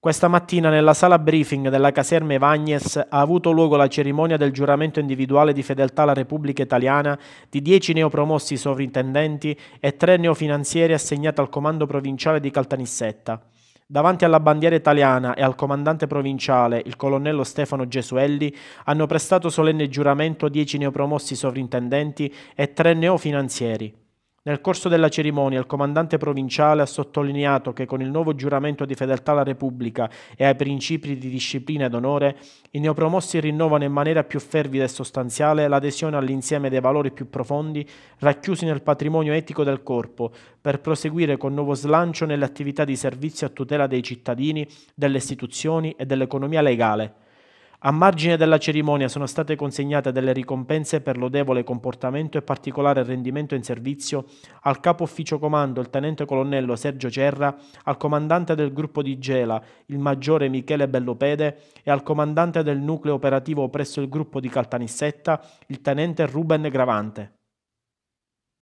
Questa mattina nella sala briefing della caserma Evagnes ha avuto luogo la cerimonia del giuramento individuale di fedeltà alla Repubblica Italiana di dieci neopromossi sovrintendenti e tre neofinanzieri assegnati al comando provinciale di Caltanissetta. Davanti alla bandiera italiana e al comandante provinciale, il colonnello Stefano Gesuelli, hanno prestato solenne giuramento dieci neopromossi sovrintendenti e tre neofinanzieri. Nel corso della cerimonia il comandante provinciale ha sottolineato che con il nuovo giuramento di fedeltà alla Repubblica e ai principi di disciplina ed onore, i neopromossi rinnovano in maniera più fervida e sostanziale l'adesione all'insieme dei valori più profondi racchiusi nel patrimonio etico del corpo, per proseguire con nuovo slancio nelle attività di servizio a tutela dei cittadini, delle istituzioni e dell'economia legale. A margine della cerimonia sono state consegnate delle ricompense per lodevole comportamento e particolare rendimento in servizio al capo ufficio comando il tenente colonnello Sergio Cerra, al comandante del gruppo di Gela il maggiore Michele Bellopede e al comandante del nucleo operativo presso il gruppo di Caltanissetta il tenente Ruben Gravante.